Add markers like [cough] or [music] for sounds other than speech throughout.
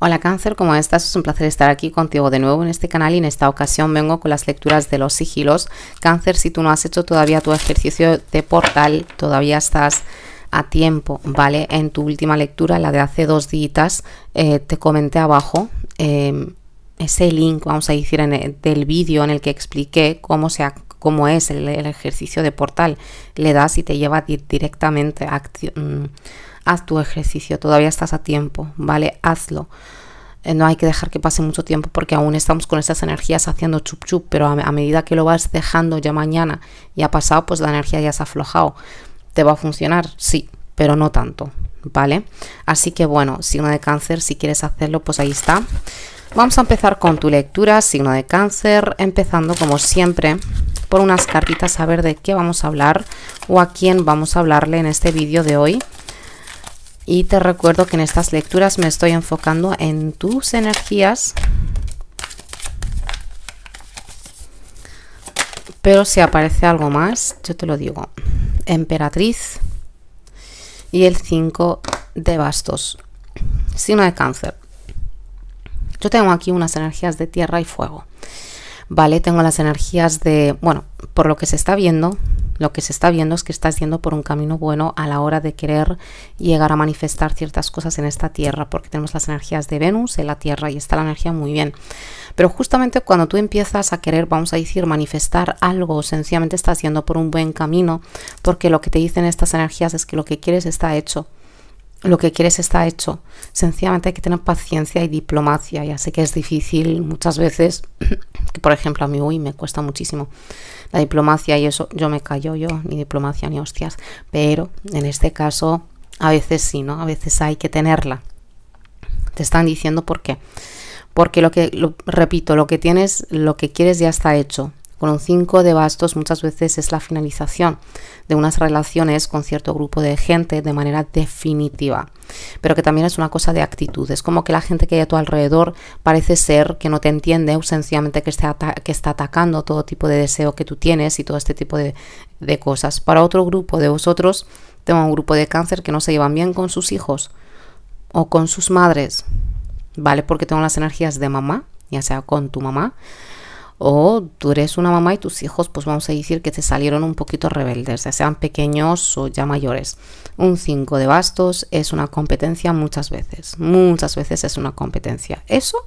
Hola Cáncer, ¿cómo estás? Es un placer estar aquí contigo de nuevo en este canal y en esta ocasión vengo con las lecturas de los sigilos. Cáncer, si tú no has hecho todavía tu ejercicio de portal, todavía estás a tiempo, ¿vale? En tu última lectura, la de hace dos días, eh, te comenté abajo eh, ese link, vamos a decir, del vídeo en el que expliqué cómo se, como es el, ejercicio de portal. Le das y te lleva directamente a mm, haz tu ejercicio, todavía estás a tiempo, ¿vale? Hazlo. Eh, no hay que dejar que pase mucho tiempo porque aún estamos con estas energías haciendo chup chup, pero a, a medida que lo vas dejando ya mañana y ha pasado, pues la energía ya se ha aflojado. ¿Te va a funcionar? Sí, pero no tanto, ¿vale? Así que bueno, signo de cáncer, si quieres hacerlo, pues ahí está. Vamos a empezar con tu lectura, signo de cáncer, empezando como siempre por unas cartitas a ver de qué vamos a hablar o a quién vamos a hablarle en este vídeo de hoy. Y te recuerdo que en estas lecturas me estoy enfocando en tus energías. Pero si aparece algo más, yo te lo digo. Emperatriz y el 5 de bastos. Signo de cáncer. Yo tengo aquí unas energías de tierra y fuego. ¿vale? Tengo las energías de, bueno, por lo que se está viendo, lo que se está viendo es que estás yendo por un camino bueno a la hora de querer llegar a manifestar ciertas cosas en esta tierra, porque tenemos las energías de Venus en la tierra y está la energía muy bien. Pero justamente cuando tú empiezas a querer, vamos a decir, manifestar algo, sencillamente estás yendo por un buen camino, porque lo que te dicen estas energías es que lo que quieres está hecho lo que quieres está hecho. Sencillamente hay que tener paciencia y diplomacia. Ya sé que es difícil muchas veces, [clears throat] que por ejemplo a mí uy, me cuesta muchísimo la diplomacia y eso, yo me callo yo, ni diplomacia ni hostias. Pero en este caso, a veces sí, ¿no? A veces hay que tenerla. Te están diciendo por qué. Porque lo que, repito, lo que tienes, lo que quieres ya está hecho. Con un 5 de bastos muchas veces es la finalización de unas relaciones con cierto grupo de gente de manera definitiva, pero que también es una cosa de actitud. Es como que la gente que hay a tu alrededor parece ser que no te entiende o sencillamente que está, que está atacando todo tipo de deseo que tú tienes y todo este tipo de, de cosas. Para otro grupo de vosotros, tengo un grupo de cáncer que no se llevan bien con sus hijos o con sus madres, ¿vale? Porque tengo las energías de mamá, ya sea con tu mamá, o tú eres una mamá y tus hijos, pues vamos a decir que te salieron un poquito rebeldes, ya sean pequeños o ya mayores. Un 5 de bastos es una competencia muchas veces. Muchas veces es una competencia. Eso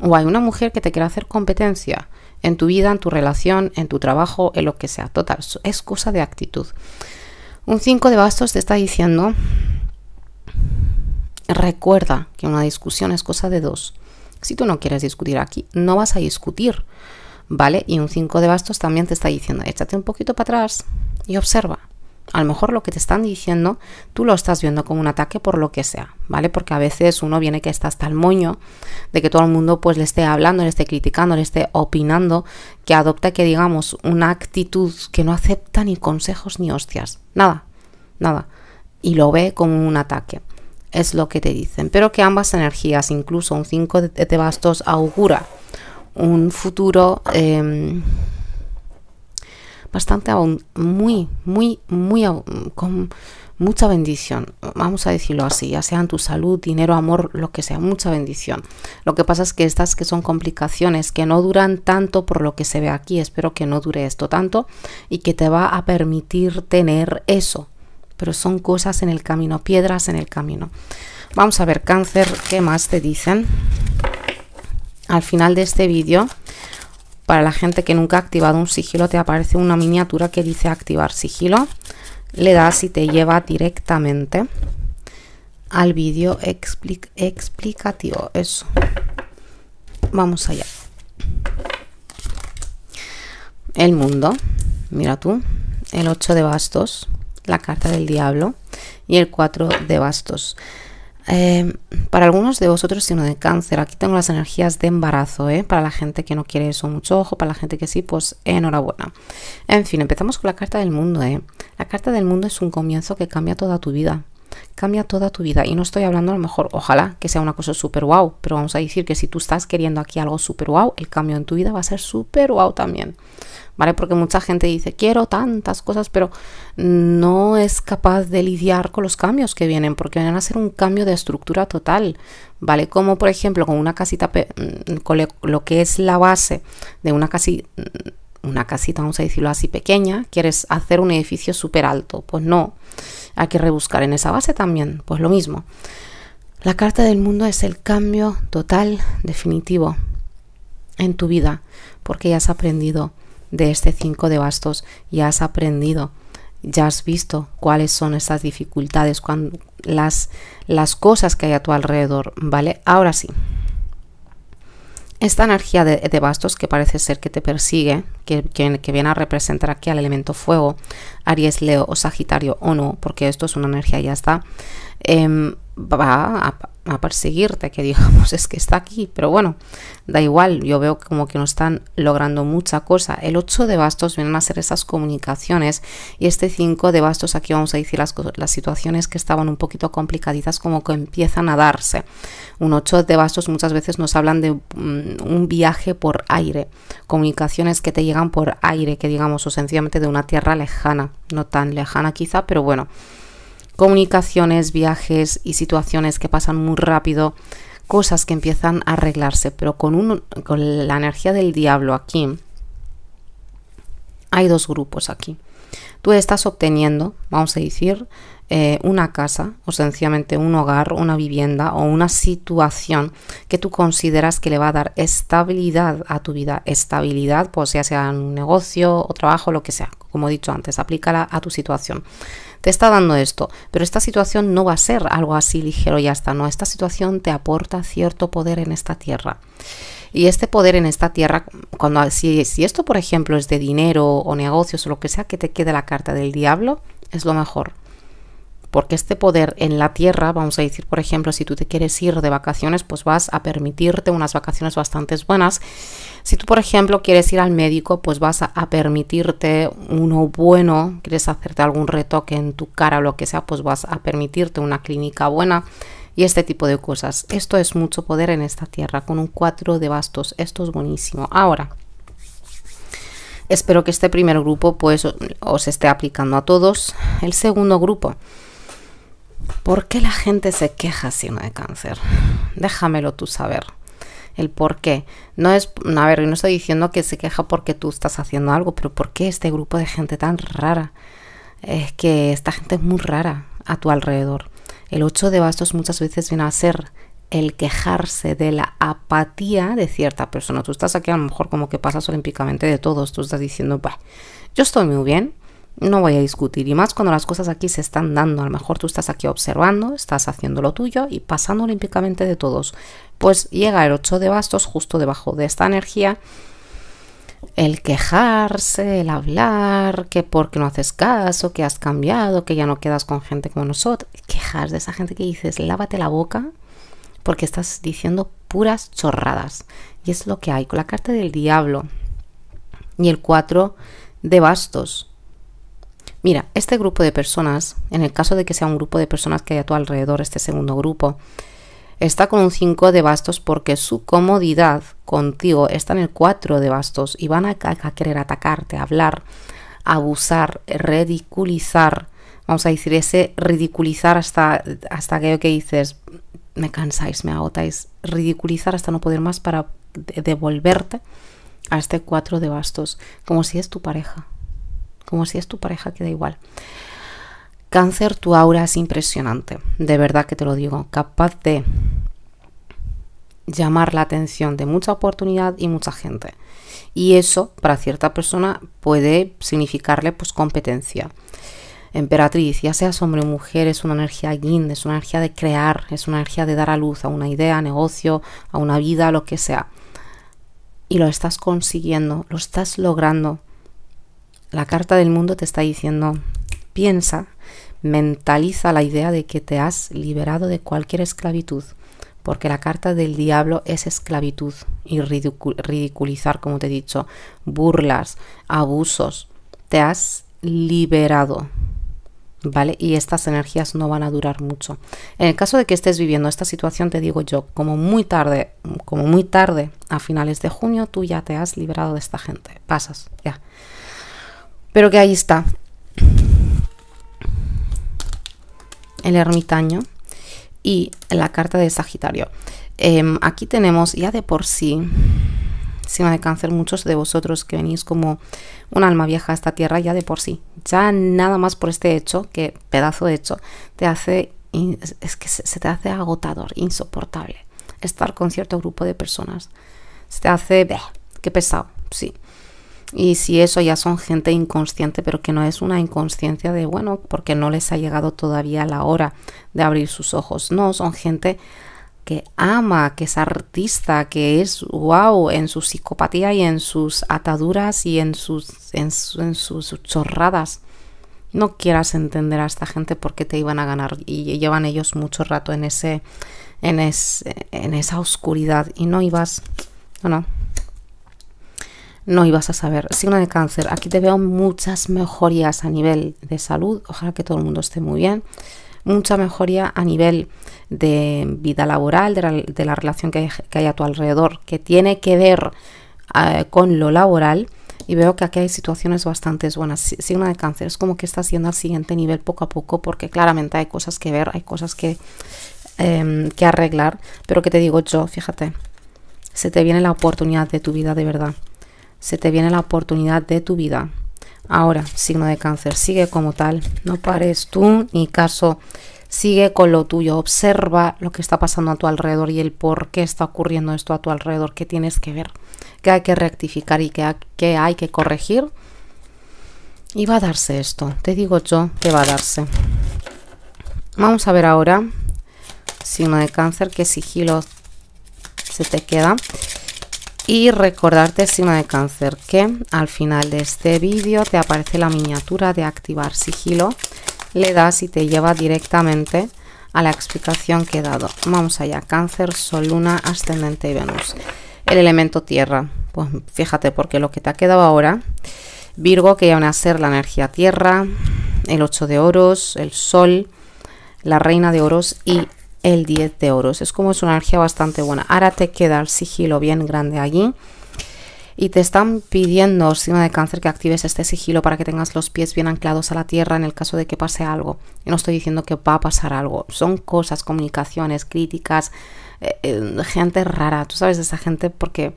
o hay una mujer que te quiere hacer competencia en tu vida, en tu relación, en tu trabajo, en lo que sea. Total, es cosa de actitud. Un 5 de bastos te está diciendo, recuerda que una discusión es cosa de dos. Si tú no quieres discutir aquí, no vas a discutir, ¿vale? Y un 5 de bastos también te está diciendo, échate un poquito para atrás y observa. A lo mejor lo que te están diciendo, tú lo estás viendo como un ataque por lo que sea, ¿vale? Porque a veces uno viene que está hasta el moño de que todo el mundo pues le esté hablando, le esté criticando, le esté opinando, que adopta que digamos una actitud que no acepta ni consejos ni hostias, nada, nada. Y lo ve como un ataque es lo que te dicen, pero que ambas energías, incluso un 5 de, bastos, augura un futuro em, bastante bastante muy, muy, muy con mucha bendición, vamos a decirlo así, ya sean tu salud, dinero, amor, lo que sea, mucha bendición. Lo que pasa es que estas que son complicaciones que no duran tanto por lo que se ve aquí, espero que no dure esto tanto y que te va a permitir tener eso, pero son cosas en el camino, piedras en el camino. Vamos a ver, cáncer, ¿qué más te dicen? Al final de este vídeo, para la gente que nunca ha activado un sigilo, te aparece una miniatura que dice activar sigilo. Le das y te lleva directamente al vídeo explicativo. Eso. Vamos allá. El mundo. Mira tú. El 8 de bastos la carta del diablo y el 4 de bastos. Eh, para algunos de vosotros signo de cáncer, aquí tengo las energías de embarazo, ¿eh? para la gente que no quiere eso mucho ojo, para la gente que sí, pues enhorabuena. En fin, empezamos con la carta del mundo. ¿eh? La carta del mundo es un comienzo que cambia toda tu vida cambia toda tu vida. Y no estoy hablando a lo mejor, ojalá que sea una cosa súper wow, pero vamos a decir que si tú estás queriendo aquí algo súper wow, el cambio en tu vida va a ser súper wow también. ¿Vale? Porque mucha gente dice, quiero tantas cosas, pero no es capaz de lidiar con los cambios que vienen, porque van a ser un cambio de estructura total, ¿vale? Como por ejemplo con una casita, mm, con lo que es la base de una casita mm, una casita, vamos a decirlo así, pequeña, quieres hacer un edificio súper alto. Pues no, hay que rebuscar en esa base también, pues lo mismo. La carta del mundo es el cambio total, definitivo en tu vida, porque ya has aprendido de este 5 de bastos, ya has aprendido, ya has visto cuáles son esas dificultades, cuando las, las cosas que hay a tu alrededor, ¿vale? Ahora sí, esta energía de, bastos que parece ser que te persigue, que, que, que, viene a representar aquí al elemento fuego, Aries, Leo o Sagitario o no, porque esto es una energía ya está, em, va a, perseguirte, que digamos [laughs] es que está aquí, pero bueno, da igual, yo veo como que no están logrando mucha cosa. El 8 de bastos vienen a ser esas comunicaciones y este 5 de bastos aquí vamos a decir las, situaciones que estaban un poquito complicaditas como que empiezan a darse. Un 8 de bastos muchas veces nos hablan de mm, un viaje por aire, comunicaciones que te llegan por aire, que digamos, o sencillamente de una tierra lejana, no tan lejana quizá, pero bueno comunicaciones, viajes y situaciones que pasan muy rápido, cosas que empiezan a arreglarse, pero con, un, con la energía del diablo aquí hay dos grupos aquí. Tú estás obteniendo, vamos a decir, eh, una casa o sencillamente un hogar, una vivienda o una situación que tú consideras que le va a dar estabilidad a tu vida. Estabilidad, pues ya sea un negocio o trabajo, lo que sea. Como he dicho antes, aplícala a tu situación. Te está dando esto, pero esta situación no va a ser algo así ligero y ya está. No, esta situación te aporta cierto poder en esta tierra. Y este poder en esta tierra, cuando así si esto, por ejemplo, es de dinero o negocios o lo que sea, que te quede la carta del diablo, es lo mejor porque este poder en la tierra, vamos a decir, por ejemplo, si tú te quieres ir de vacaciones, pues vas a permitirte unas vacaciones bastante buenas. Si tú, por ejemplo, quieres ir al médico, pues vas a, permitirte uno bueno, quieres hacerte algún retoque en tu cara o lo que sea, pues vas a permitirte una clínica buena y este tipo de cosas. Esto es mucho poder en esta tierra, con un 4 de bastos. Esto es buenísimo. Ahora, espero que este primer grupo pues os esté aplicando a todos. El segundo grupo. ¿Por qué la gente se queja si no de cáncer? Déjamelo tú saber. El por qué. No es, a ver, no estoy diciendo que se queja porque tú estás haciendo algo, pero ¿por qué este grupo de gente tan rara? Es que esta gente es muy rara a tu alrededor. El 8 de bastos muchas veces viene a ser el quejarse de la apatía de cierta persona. Tú estás aquí a lo mejor como que pasas olímpicamente de todos, tú estás diciendo, bah, yo estoy muy bien, no voy a discutir, y más cuando las cosas aquí se están dando. A lo mejor tú estás aquí observando, estás haciendo lo tuyo y pasando olímpicamente de todos. Pues llega el 8 de bastos justo debajo de esta energía el quejarse, el hablar, que porque no haces caso, que has cambiado, que ya no quedas con gente como nosotros. quejarse de esa gente que dices, lávate la boca porque estás diciendo puras chorradas. Y es lo que hay con la carta del diablo y el 4 de bastos. Mira, este grupo de personas, en el caso de que sea un grupo de personas que hay a tu alrededor, este segundo grupo, está con un 5 de bastos porque su comodidad contigo está en el 4 de bastos y van a, querer atacarte, hablar, abusar, ridiculizar. Vamos a decir, ese ridiculizar hasta, hasta aquello que dices, me cansáis, me agotáis, ridiculizar hasta no poder más para devolverte a este 4 de bastos, como si es tu pareja como si es tu pareja, queda igual. Cáncer, tu aura es impresionante, de verdad que te lo digo, capaz de llamar la atención de mucha oportunidad y mucha gente. Y eso para cierta persona puede significarle pues competencia. Emperatriz, ya seas hombre o mujer, es una energía yin, es una energía de crear, es una energía de dar a luz a una idea, negocio, a una vida, a lo que sea. Y lo estás consiguiendo, lo estás logrando la carta del mundo te está diciendo, piensa, mentaliza la idea de que te has liberado de cualquier esclavitud, porque la carta del diablo es esclavitud y ridiculizar, como te he dicho, burlas, abusos. Te has liberado. ¿Vale? Y estas energías no van a durar mucho. En el caso de que estés viviendo esta situación, te digo yo, como muy tarde, como muy tarde, a finales de junio, tú ya te has liberado de esta gente. Pasas, ya. Pero que ahí está. El ermitaño y la carta de Sagitario. Em, aquí tenemos ya de por sí, encima de cáncer, muchos de vosotros que venís como un alma vieja a esta tierra, ya de por sí. Ya nada más por este hecho, que pedazo de hecho, te hace, es que se te hace agotador, insoportable estar con cierto grupo de personas. Se te hace, que qué pesado, sí. Y si eso ya son gente inconsciente, pero que no es una inconsciencia de, bueno, porque no les ha llegado todavía la hora de abrir sus ojos. No, son gente que ama, que es artista, que es wow en su psicopatía y en sus ataduras y en sus, en, sus chorradas. No quieras entender a esta gente porque te iban a ganar y llevan ellos mucho rato en, ese, en, en esa oscuridad y no ibas, no, no, no ibas a saber. Signo de cáncer, aquí te veo muchas mejorías a nivel de salud, ojalá que todo el mundo esté muy bien. Mucha mejoría a nivel de vida laboral, de la, relación que hay, a tu alrededor, que tiene que ver eh, con lo laboral y veo que aquí hay situaciones bastante buenas. Signo de cáncer es como que estás yendo al siguiente nivel poco a poco porque claramente hay cosas que ver, hay cosas que, em, que arreglar, pero que te digo yo, fíjate, se te viene la oportunidad de tu vida de verdad se te viene la oportunidad de tu vida. Ahora, signo de cáncer, sigue como tal, no pares tú ni caso, sigue con lo tuyo, observa lo que está pasando a tu alrededor y el por qué está ocurriendo esto a tu alrededor, qué tienes que ver, qué hay que rectificar y qué, hay que corregir. Y va a darse esto, te digo yo que va a darse. Vamos a ver ahora, signo de cáncer, qué sigilo se te queda y recordarte el de cáncer que al final de este vídeo te aparece la miniatura de activar sigilo le das y te lleva directamente a la explicación que he dado vamos allá cáncer sol luna ascendente y venus el elemento tierra pues fíjate porque lo que te ha quedado ahora virgo que van a ser la energía tierra el 8 de oros el sol la reina de oros y el 10 de oros. Es como es una energía bastante buena. Ahora te queda el sigilo bien grande allí. Y te están pidiendo, signo de cáncer, que actives este sigilo para que tengas los pies bien anclados a la tierra en el caso de que pase algo. no estoy diciendo que va a pasar algo. Son cosas, comunicaciones, críticas, eh, eh, gente rara. Tú sabes de esa gente porque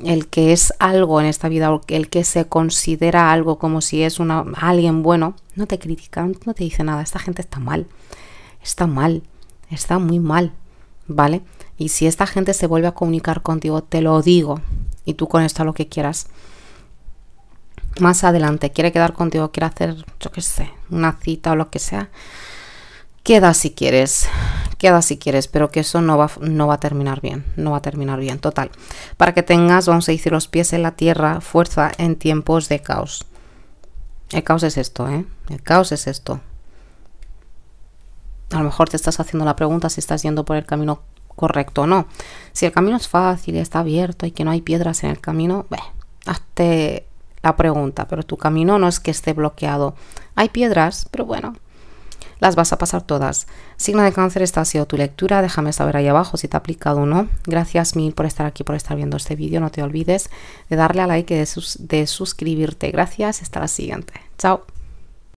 el que es algo en esta vida, o el que se considera algo como si es una, alguien bueno, no te critican, no te dice nada. Esta gente está mal. Está mal está muy mal, ¿vale? Y si esta gente se vuelve a comunicar contigo, te lo digo. Y tú con esto lo que quieras. Más adelante, quiere quedar contigo, quiere hacer, yo qué sé, una cita o lo que sea. Queda si quieres, queda si quieres, pero que eso no va, no va a terminar bien, no va a terminar bien, total. Para que tengas, vamos a decir, los pies en la tierra, fuerza en tiempos de caos. El caos es esto, ¿eh? El caos es esto a lo mejor te estás haciendo la pregunta si estás yendo por el camino correcto o no. Si el camino es fácil, y está abierto y que no hay piedras en el camino, hazte la pregunta, pero tu camino no es que esté bloqueado. Hay piedras, pero bueno, las vas a pasar todas. Signo de cáncer, esta ha sido tu lectura. Déjame saber ahí abajo si te ha aplicado o no. Gracias mil por estar aquí, por estar viendo este vídeo. No te olvides de darle a like y de suscribirte. Gracias hasta la siguiente. Chao.